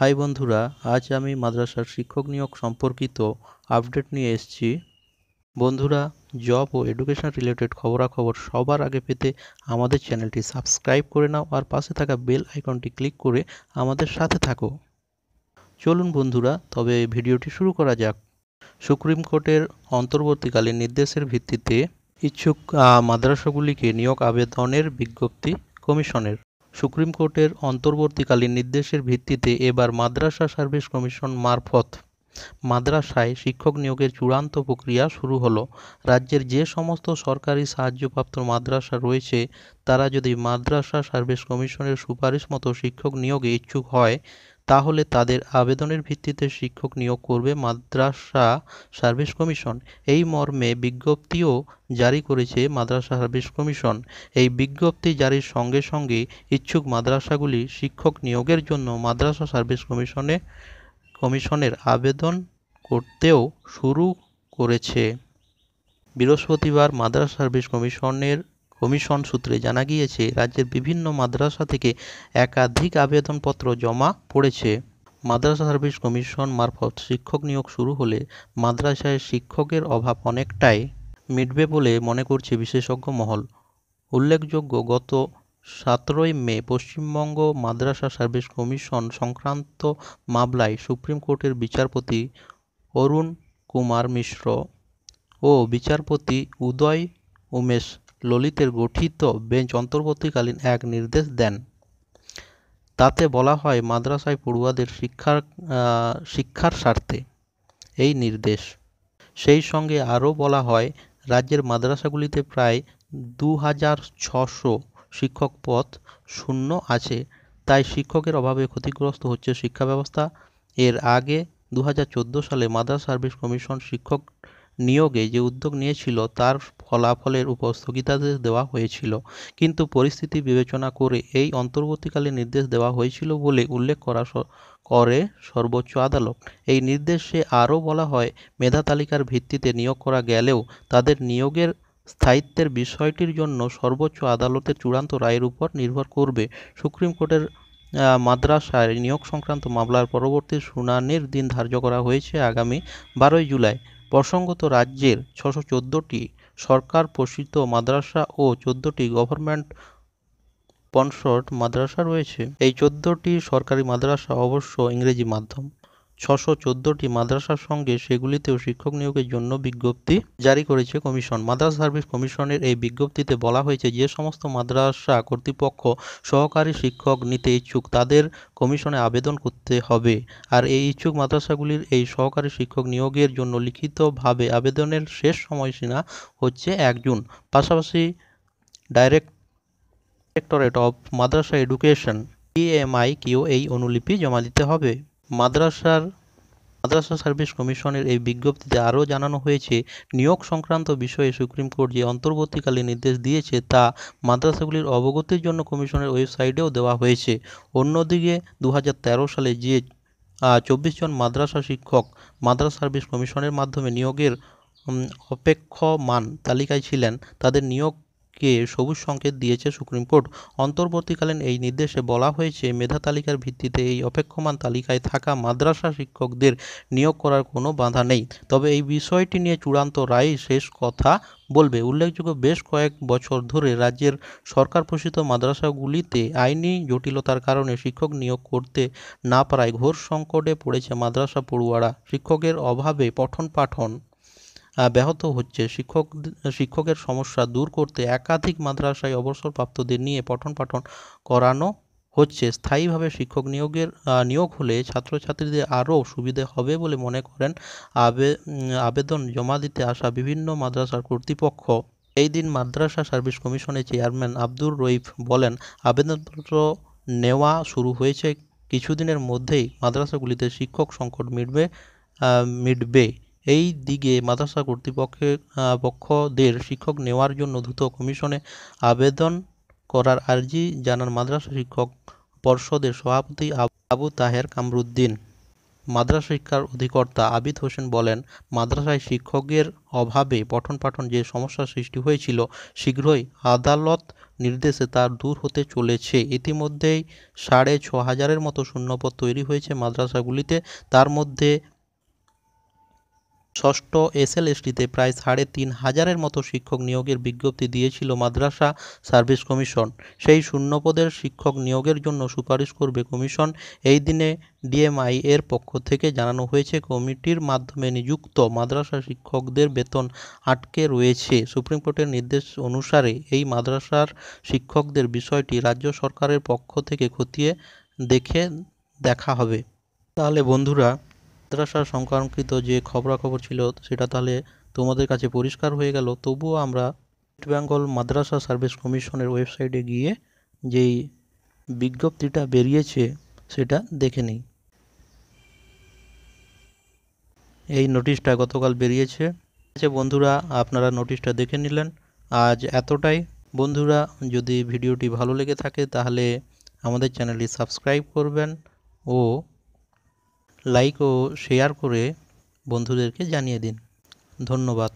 high বন্ধুরা আজ আমি মাদ্রাসার শিক্ষক নিয়োগ সম্পর্কিত আপডেট নিয়ে এসেছি বন্ধুরা জব ও এডুকেশন রিলেটেড খবরাখবর সবার আগে পেতে আমাদের চ্যানেলটি সাবস্ক্রাইব করে নাও আর পাশে থাকা বেল আইকনটি ক্লিক করে আমাদের সাথে থাকো চলুন বন্ধুরা তবে ভিডিওটি শুরু করা যাক সুপ্রিম কোর্টের অন্তর্বর্তীকালীন নির্দেশের ভিত্তিতে ইচ্ছুক মাদ্রাসাগুলিকে নিয়োগ আবেদনের বিজ্ঞপ্তি কমিশনের সুপ্রিম কোর্টের অন্তর্বর্তীকালীন নির্দেশের ভিত্তিতে এবার মাদ্রাসা সার্ভিস কমিশন মারফত মাদ্রাসায় শিক্ষক নিয়োগের চূড়ান্ত প্রক্রিয়া শুরু হলো রাজ্যের যে সমস্ত সরকারি সাহায্যপ্রাপ্ত মাদ্রাসা রয়েছে তারা যদি মাদ্রাসা সার্ভিস কমিশনের সুপারিশ মতো শিক্ষক নিয়োগে ইচ্ছুক হয় তাহলে তাদের আবেদনের ভিত্তিতে শিক্ষক নিয়োগ করবে মাদ্রাসা সার্ভিস কমিশন এই মর্মে বিজ্ঞপ্তিও জারি করেছে মাদ্রাসা সার্ভিস কমিশন এই বিজ্ঞপ্তি জারির সঙ্গে সঙ্গে ইচ্ছুক মাদ্রাসাগুলি শিক্ষক নিয়োগের জন্য মাদ্রাসা সার্ভিস কমিশনে কমিশনের আবেদন করতেও শুরু করেছে বৃহস্পতিবার মাদ্রাসা সার্ভিস কমিশনের কমিশন সূত্রে জানা গিয়েছে রাজ্যের বিভিন্ন মাদ্রাসা থেকে একাধিক আবেদনপত্র জমা পড়েছে মাদ্রাসা সার্ভিস কমিশন মারফত শিক্ষক নিয়োগ শুরু হলে মাদ্রাসায় শিক্ষকের অভাব অনেকটাই মিটবে বলে মনে করছে বিশেষজ্ঞ মহল উল্লেখযোগ্য গত সতেরোই মে পশ্চিমবঙ্গ মাদ্রাসা সার্ভিস কমিশন সংক্রান্ত মামলায় সুপ্রিম কোর্টের বিচারপতি অরুণ কুমার মিশ্র ও বিচারপতি উদয় উমেশ ললিতের গঠিত বেঞ্চ অন্তর্বর্তীকালীন এক নির্দেশ দেন তাতে বলা হয় মাদ্রাসায় পড়ুয়াদের শিক্ষার শিক্ষার স্বার্থে এই নির্দেশ সেই সঙ্গে আরও বলা হয় রাজ্যের মাদ্রাসাগুলিতে প্রায় দু হাজার ছশো শিক্ষক পথ শূন্য আছে তাই শিক্ষকের অভাবে ক্ষতিগ্রস্ত হচ্ছে শিক্ষা ব্যবস্থা এর আগে দু সালে মাদ্রাস সার্ভিস কমিশন শিক্ষক নিয়োগে যে উদ্যোগ নিয়েছিল তার ফলাফলের উপর স্থগিতাদেশ দেওয়া হয়েছিল কিন্তু পরিস্থিতি বিবেচনা করে এই অন্তর্বর্তীকালে নির্দেশ দেওয়া হয়েছিল বলে উল্লেখ করা করে সর্বোচ্চ আদালত এই নির্দেশে আরও বলা হয় মেধা তালিকার ভিত্তিতে নিয়োগ করা গেলেও তাদের নিয়োগের স্থায়িত্বের বিষয়টির জন্য সর্বোচ্চ আদালতের চূড়ান্ত রায়ের উপর নির্ভর করবে সুপ্রিম কোর্টের মাদ্রাসায় নিয়োগ সংক্রান্ত মামলার পরবর্তী শুনানির দিন ধার্য করা হয়েছে আগামী বারোই জুলাই প্রসঙ্গত রাজ্যের ছশো চোদ্দোটি সরকার পোষিত মাদ্রাসা ও চোদ্দোটি গভর্নমেন্ট স্পন্সর্ড মাদ্রাসা রয়েছে এই চোদ্দোটি সরকারি মাদ্রাসা অবশ্য ইংরেজি মাধ্যম ছশো চোদ্দোটি মাদ্রাসার সঙ্গে সেগুলিতেও শিক্ষক নিয়োগের জন্য বিজ্ঞপ্তি জারি করেছে কমিশন মাদ্রাস সার্ভিস কমিশনের এই বিজ্ঞপ্তিতে বলা হয়েছে যে সমস্ত মাদ্রাসা কর্তৃপক্ষ সহকারী শিক্ষক নিতে ইচ্ছুক তাদের কমিশনে আবেদন করতে হবে আর এই ইচ্ছুক মাদ্রাসাগুলির এই সহকারী শিক্ষক নিয়োগের জন্য লিখিতভাবে আবেদনের শেষ সময়সীমা হচ্ছে এক জুন পাশাপাশি direct directorate of Madrasa education EMI কেউ এই অনুলিপি জমা দিতে হবে মাদ্রাসার মাদ্রাসা সার্ভিস কমিশনের এই বিজ্ঞপ্তিতে আরও জানানো হয়েছে নিয়োগ সংক্রান্ত বিষয়ে সুপ্রিম কোর্ট যে অন্তর্বর্তীকালীন নির্দেশ দিয়েছে তা মাদ্রাসাগুলির অবগতির জন্য কমিশনের ওয়েবসাইটেও দেওয়া হয়েছে অন্যদিকে দু সালে যে চব্বিশ জন মাদ্রাসা শিক্ষক মাদ্রাসা সার্ভিস কমিশনের মাধ্যমে নিয়োগের অপেক্ষমান তালিকায় ছিলেন তাদের নিয়োগ কে সবুজ সংকেত দিয়েছে সুপ্রিম কোর্ট অন্তর্বর্তীকালীন এই নির্দেশে বলা হয়েছে মেধা তালিকার ভিত্তিতে এই অপেক্ষমান তালিকায় থাকা মাদ্রাসা শিক্ষকদের নিয়োগ করার কোনো বাধা নেই তবে এই বিষয়টি নিয়ে চূড়ান্ত রায় শেষ কথা বলবে উল্লেখযোগ্য বেশ কয়েক বছর ধরে রাজ্যের সরকার পোষিত মাদ্রাসাগুলিতে আইনি জটিলতার কারণে শিক্ষক নিয়োগ করতে না পারায় ঘোর সংকটে পড়েছে মাদ্রাসা পড়ুয়ারা শিক্ষকের অভাবে পঠন পাঠন ব্যাহত হচ্ছে শিক্ষক শিক্ষকের সমস্যা দূর করতে একাধিক মাদ্রাসায় অবসরপ্রাপ্তদের নিয়ে পঠন পাঠন করানো হচ্ছে স্থায়ীভাবে শিক্ষক নিয়োগের নিয়োগ হলে ছাত্রছাত্রীদের আরও সুবিধে হবে বলে মনে করেন আবে আবেদন জমা দিতে আসা বিভিন্ন মাদ্রাসার কর্তৃপক্ষ এই দিন মাদ্রাসা সার্ভিস কমিশনের চেয়ারম্যান আব্দুর রইফ বলেন আবেদনপত্র নেওয়া শুরু হয়েছে কিছুদিনের মধ্যেই মাদ্রাসাগুলিতে শিক্ষক সংকট মিটবে মিটবে এই দিকে মাদ্রাসা কর্তৃপক্ষের পক্ষদের শিক্ষক নেওয়ার জন্য দ্রুত কমিশনে আবেদন করার আর্জি জানান মাদ্রাসা শিক্ষক পর্ষদের সভাপতি আবু তাহের কামরুদ্দিন মাদ্রাসা শিক্ষার অধিকর্তা আবিদ হোসেন বলেন মাদ্রাসায় শিক্ষকের অভাবে পঠন পাঠন যে সমস্যার সৃষ্টি হয়েছিল শীঘ্রই আদালত নির্দেশে তার দূর হতে চলেছে ইতিমধ্যেই সাড়ে ছ হাজারের মতো শূন্যপদ তৈরি হয়েছে মাদ্রাসাগুলিতে তার মধ্যে ষষ্ঠ এসএলএসটিতে প্রায় সাড়ে তিন হাজারের মতো শিক্ষক নিয়োগের বিজ্ঞপ্তি দিয়েছিল মাদ্রাসা সার্ভিস কমিশন সেই শূন্যপদের শিক্ষক নিয়োগের জন্য সুপারিশ করবে কমিশন এই দিনে ডিএমআই এর পক্ষ থেকে জানানো হয়েছে কমিটির মাধ্যমে নিযুক্ত মাদ্রাসা শিক্ষকদের বেতন আটকে রয়েছে সুপ্রিম কোর্টের নির্দেশ অনুসারে এই মাদ্রাসার শিক্ষকদের বিষয়টি রাজ্য সরকারের পক্ষ থেকে খতিয়ে দেখে দেখা হবে তাহলে বন্ধুরা মাদ্রাসা সংক্রান্ত যে খবরাখবর ছিল সেটা তাহলে তোমাদের কাছে পরিষ্কার হয়ে গেল তবুও আমরা ইস্ট বেঙ্গল মাদ্রাসা সার্ভিস কমিশনের ওয়েবসাইটে গিয়ে যেই বিজ্ঞপ্তিটা বেরিয়েছে সেটা দেখে নিই এই নোটিশটা গতকাল বেরিয়েছে আছে বন্ধুরা আপনারা নোটিশটা দেখে নিলেন আজ এতটাই বন্ধুরা যদি ভিডিওটি ভালো লেগে থাকে তাহলে আমাদের চ্যানেলটি সাবস্ক্রাইব করবেন ও লাইক ও শেয়ার করে বন্ধুদেরকে জানিয়ে দিন ধন্যবাদ